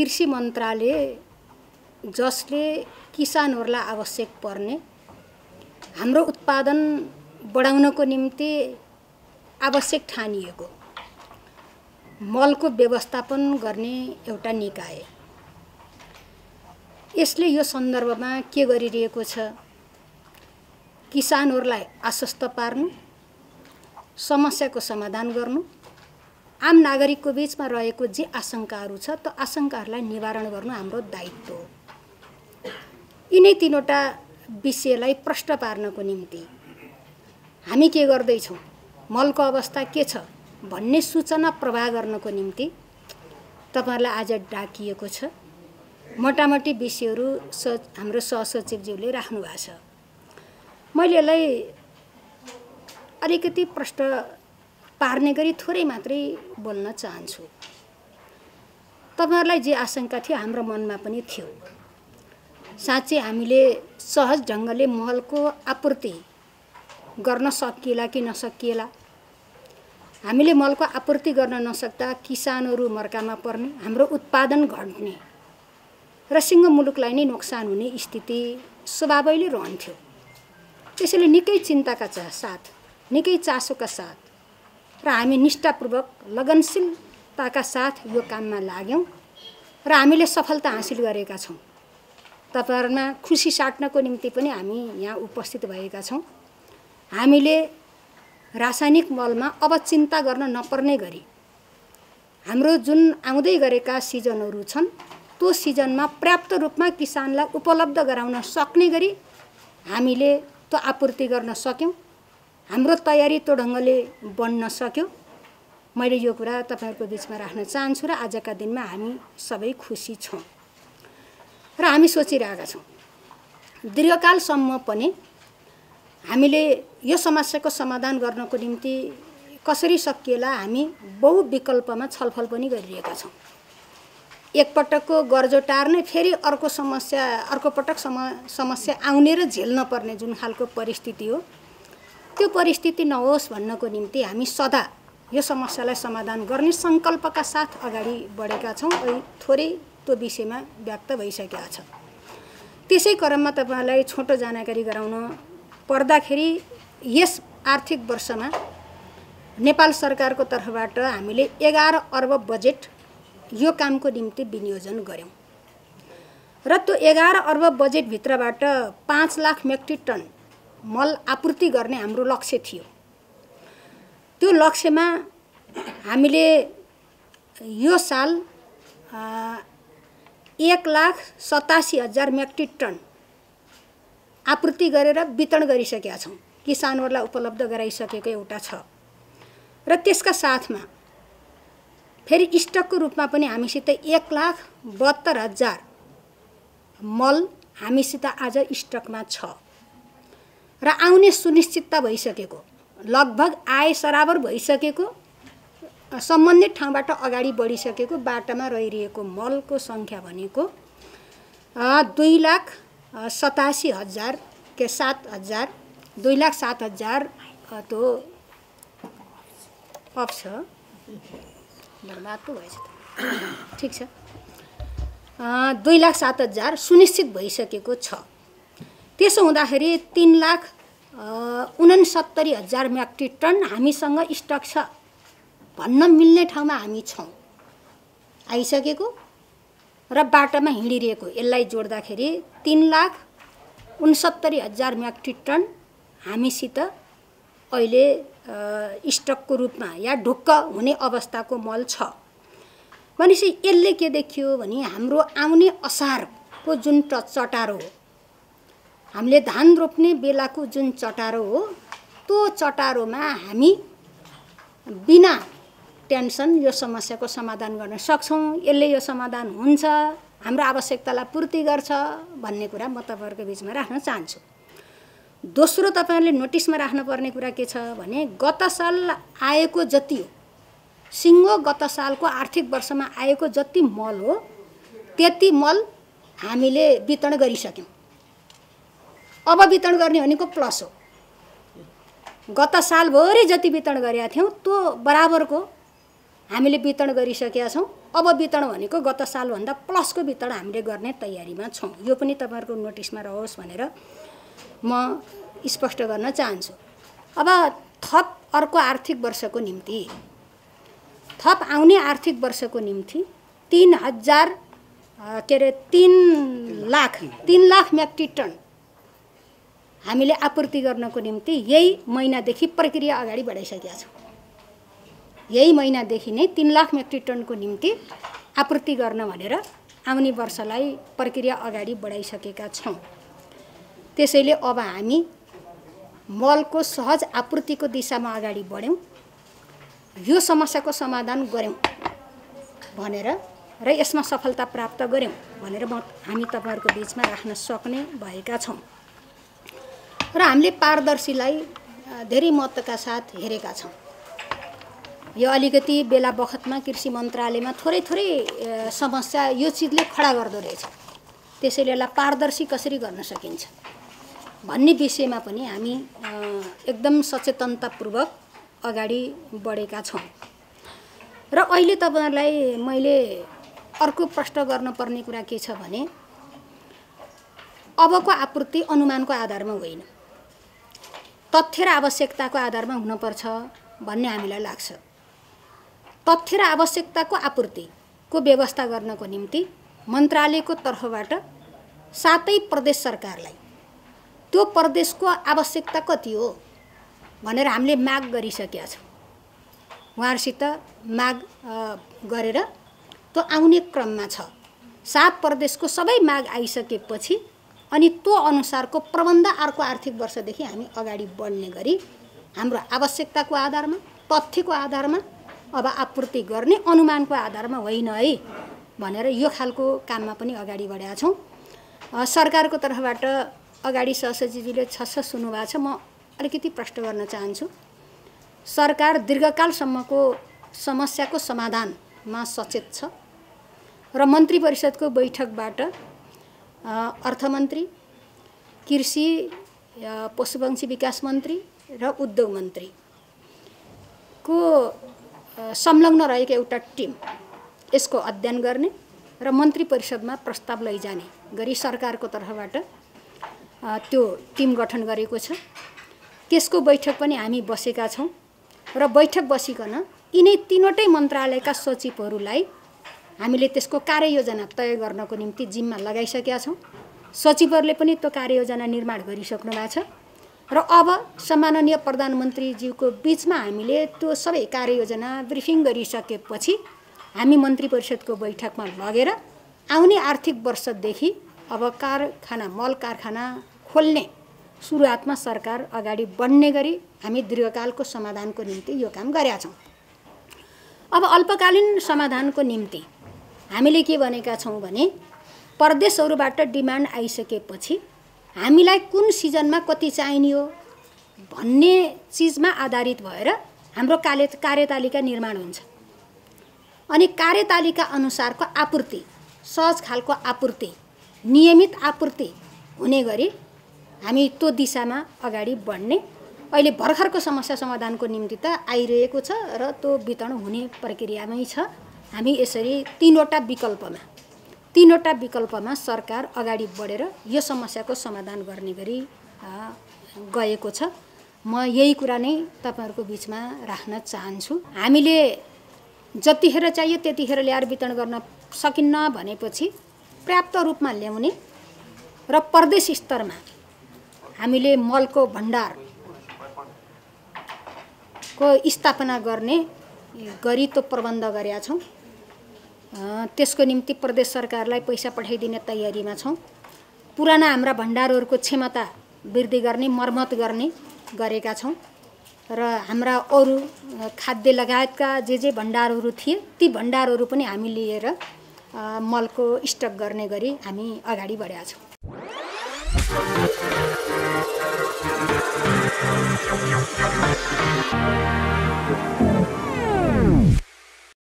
कृषि मन्त्रालय जसले किसानहरूलाई आवश्यक पर्ने हाम्रो उत्पादन बढाउनको निम्ति आवश्यक ठानिएको मलको व्यवस्थापन गर्ने एउटा निकाय यसले यो सन्दर्भमा के गरिरहेको छ किसानहरूलाई आश्वस्त पार्नु समस्याको समाधान गर्नु आम नागरिकको बिचमा रहेको जे आशङ्काहरू छ त्यो आशङ्काहरूलाई निवारण गर्नु हाम्रो दायित्व हो यिनै तिनवटा विषयलाई प्रष्ट पार्नको निम्ति हामी के गर्दैछौँ मलको अवस्था के छ भन्ने सूचना प्रवाह गर्नको निम्ति तपाईँहरूलाई आज डाकिएको छ मोटामोटी विषयहरू स हाम्रो सहसचिवज्यूले राख्नु भएको छ मैले यसलाई अलिकति प्रष्ट पार्ने गरी थोरै मात्रै बोल्न चाहन्छु तपाईँहरूलाई जे आशंका थियो हाम्रो मनमा पनि थियो साँच्चै हामीले सहज ढङ्गले महलको आपूर्ति गर्न सकिएला कि नसकिएला हामीले मलको आपूर्ति गर्न नसक्दा किसानहरू मर्कामा पर्ने हाम्रो उत्पादन घट्ने र सिङ्ग मुलुकलाई नै नोक्सान हुने स्थिति स्वभावैले रहन्थ्यो त्यसैले निकै चिन्ताका साथ निकै चासोका साथ र हामी निष्ठापूर्वक लगनशीलताका साथ यो काममा लाग्यौँ र हामीले सफलता हासिल गरेका छौँ तपाईँहरूमा खुसी साट्नको निम्ति पनि हामी यहाँ उपस्थित भएका छौँ हामीले रासायनिक मलमा अब चिन्ता गर्न नपर्ने गरी हाम्रो जुन आउँदै गरेका सिजनहरू छन् त्यो सिजनमा पर्याप्त रूपमा किसानलाई उपलब्ध गराउन सक्ने गरी हामीले त्यो आपूर्ति गर्न सक्यौँ हाम्रो तयारी त्यो ढङ्गले बन्न सक्यो मैले यो कुरा तपाईँहरूको बिचमा राख्न चाहन्छु र आजका दिनमा हामी सबै खुसी छौँ र हामी सोचिरहेका छौँ दीर्घकालसम्म पनि हामीले यो समस्याको समाधान गर्नको निम्ति कसरी सकिएला हामी बहुविकल्पमा छलफल पनि गरिरहेका छौँ एकपटकको गर्जो टार्ने फेरि अर्को समस्या अर्को पटक समस्या आउने र झेल्न पर्ने जुन खालको परिस्थिति हो त्यो परिस्थिति नहोस् भन्नको निम्ति हामी सदा यो समस्यालाई समाधान गर्ने सङ्कल्पका साथ अगाडि बढेका छौँ अनि थोरै त्यो विषयमा व्यक्त भइसकेका छ त्यसै क्रममा तपाईँलाई छोटो जानकारी गराउन पर्दाखेरि यस आर्थिक वर्षमा नेपाल सरकारको तर्फबाट हामीले एघार अर्ब बजेट यो कामको निम्ति विनियोजन गऱ्यौँ र त्यो एघार अर्ब बजेटभित्रबाट पाँच लाख मेट्रिक टन मल आपूर्ति गर्ने हाम्रो लक्ष्य थियो त्यो लक्ष्यमा हामीले यो साल एक लाख सतासी हजार मेट्रिक टन आपूर्ति गरेर वितरण गरिसकेका छौँ किसानहरूलाई उपलब्ध गराइसकेको एउटा छ र त्यसका साथमा फेरि स्टकको रूपमा पनि हामीसित एक लाख बहत्तर हजार मल हामीसित आज स्टकमा छ र आउने सुनिश्चितता भइसकेको लगभग आय सराबर भइसकेको सम्बन्धित ठाउँबाट अगाडि बढिसकेको बाटामा रहिरहेको मलको सङ्ख्या भनेको दुई लाख सतासी हजार के सात हजार दुई लाख सात हजार त्यो अफ छ भएछ ठिक छ दुई लाख सात हजार सुनिश्चित भइसकेको छ त्यसो हुँदाखेरि तिन लाख उनसत्तरी हजार मेट्रिक टन हामीसँग स्टक छ भन्न मिल्ने ठाउँमा हामी छौँ आइसकेको र बाटोमा हिँडिरहेको यसलाई जोड्दाखेरि तिन लाख उनसत्तरी हजार म्याट्रिक टन हामीसित अहिले स्टकको रूपमा या ढुक्क हुने अवस्थाको मल छ भनेपछि यसले के देखियो भने हाम्रो आउने असारको जुन चटारो हो हामीले धान रोप्ने बेलाको जुन चटारो हो त्यो चटारोमा हामी बिना टेन्सन यो समस्याको समाधान गर्न सक्छौँ यसले यो समाधान हुन्छ हाम्रो आवश्यकतालाई पूर्ति गर्छ भन्ने कुरा म तपाईँहरूको बिचमा राख्न चाहन्छु दोस्रो तपाईँहरूले नोटिसमा राख्नुपर्ने कुरा के छ भने गत साल आएको जति हो सिङ्गो गत सालको आर्थिक वर्षमा आएको जति मल हो त्यति मल हामीले वितरण गरिसक्यौँ अब वितरण गर्ने भनेको प्लस हो गत सालभरि जति वितरण गरेका थियौँ त्यो बराबरको हामीले वितरण गरिसकेका छौँ अब वितरण भनेको गत सालभन्दा प्लसको वितरण हामीले गर्ने तयारीमा छौँ यो पनि तपाईँहरूको नोटिसमा रहोस् भनेर म स्पष्ट गर्न चाहन्छु अब थप अर्को आर्थिक वर्षको निम्ति थप आउने आर्थिक वर्षको निम्ति तिन हजार के अरे तिन लाख तिन लाख मेट्रिक टन हामीले आपूर्ति गर्नको निम्ति यही महिनादेखि प्रक्रिया अगाडि बढाइसकेका छौँ यही महिनादेखि नै तिन लाख मेट्रिक टनको निम्ति आपूर्ति गर्न भनेर आउने वर्षलाई प्रक्रिया अगाडि बढाइसकेका छौँ त्यसैले अब हामी मलको सहज आपूर्तिको दिशामा अगाडि बढ्यौँ यो समस्याको समाधान गऱ्यौँ भनेर र यसमा सफलता प्राप्त गऱ्यौँ भनेर म हामी तपाईँहरूको बिचमा राख्न सक्ने भएका छौँ र हामीले पारदर्शीलाई धेरै महत्त्वका साथ हेरेका छौँ यो अलिकति बेला बखतमा कृषि मन्त्रालयमा थोरै थोरै समस्या यो चिजले खडा गर्दो रहेछ त्यसैले यसलाई पारदर्शी कसरी गर्न सकिन्छ भन्ने विषयमा पनि हामी एकदम सचेतनतापूर्वक अगाडि बढेका छौँ र अहिले तपाईँहरूलाई मैले अर्को प्रश्न गर्नुपर्ने कुरा के छ भने अबको आपूर्ति अनुमानको आधारमा होइन तथ्य र आवश्यकताको आधारमा हुनपर्छ भन्ने हामीलाई लाग्छ तथ्य र आवश्यकताको आपूर्तिको व्यवस्था गर्नको निम्ति मन्त्रालयको तर्फबाट सातै प्रदेश सरकारलाई त्यो प्रदेशको आवश्यकता कति हो भनेर हामीले माग गरिसकेका छौँ उहाँहरूसित माग गरेर त्यो आउने क्रममा छ सात प्रदेशको सबै माग आइसकेपछि अनि त्यो अनुसारको प्रबन्ध अर्को आर्थिक वर्षदेखि हामी अगाडि बढ्ने गरी हाम्रो आवश्यकताको आधारमा तथ्यको आधारमा अब आपूर्ति गर्ने अनुमानको आधारमा होइन है भनेर यो खालको काममा पनि अगाडि बढेका छौँ सरकारको तर्फबाट अगाडि सहसचिवजीले छ छ सुन्नुभएको छ म अलिकति प्रश्न गर्न चाहन्छु सरकार दीर्घकालसम्मको समस्याको समाधानमा सचेत छ र मन्त्री परिषदको बैठकबाट अर्थमन्त्री कृषि पशुवंशी विकास मन्त्री र उद्योग मन्त्री को संलग्न रहेको एउटा टिम यसको अध्ययन गर्ने र मन्त्री परिषदमा प्रस्ताव लैजाने गरी सरकारको तर्फबाट त्यो टिम गठन गरेको छ त्यसको बैठक पनि हामी बसेका छौँ र बैठक बसिकन यिनै तिनवटै मन्त्रालयका सचिवहरूलाई हामीले त्यसको कार्ययोजना तय गर्नको निम्ति जिम्मा लगाइसकेका छौँ सचिवहरूले पनि त्यो कार्ययोजना निर्माण गरिसक्नु भएको छ र अब सम्माननीय प्रधानमन्त्रीज्यूको बिचमा हामीले त्यो सबै कार्ययोजना ब्रिफिङ गरिसकेपछि हामी मन्त्री परिषदको बैठकमा लगेर आउने आर्थिक वर्षदेखि अब कारखाना मल कारखाना खोल्ने सुरुवातमा सरकार अगाडि बढ्ने गरी हामी दीर्घकालको समाधानको निम्ति यो काम गरेका छौँ अब अल्पकालीन समाधानको निम्ति हामीले के भनेका छौँ भने परदेशहरूबाट डिमान्ड आइसकेपछि हामीलाई कुन सिजनमा कति चाहिने हो भन्ने चिजमा आधारित भएर हाम्रो काले कार्यतालिका निर्माण हुन्छ अनि कार्यतालिका अनुसारको आपूर्ति सहज खालको आपूर्ति नियमित आपूर्ति हुने गरी हामी त्यो दिशामा अगाडि बढ्ने अहिले भर्खरको समस्या समाधानको निम्ति त आइरहेको छ र त्यो वितरण हुने प्रक्रियामै छ हामी यसरी तिनवटा विकल्पमा तिनवटा विकल्पमा सरकार अगाडि बढेर यो समस्याको समाधान गर्ने गरी गएको छ म यही कुरा नै तपाईँहरूको बिचमा राख्न चाहन्छु हामीले जतिखेर चाहियो त्यतिखेर ल्याएर वितरण गर्न सकिन्न भनेपछि पर्याप्त रूपमा ल्याउने र प्रदेश स्तरमा हामीले मलको भण्डार को स्थापना गर्ने गरी त्यो प्रबन्ध गरेका छौँ त्यसको निम्ति प्रदेश सरकारलाई पैसा पठाइदिने तयारीमा छौँ पुराना हाम्रा भण्डारहरूको क्षमता वृद्धि गर्ने मर्मत गर्ने गरेका छौँ र हाम्रा अरू खाद्य लगायतका जे जे भण्डारहरू थिए ती भण्डारहरू पनि हामी लिएर मलको स्टक गर्ने गरी हामी अगाडि बढेका छौँ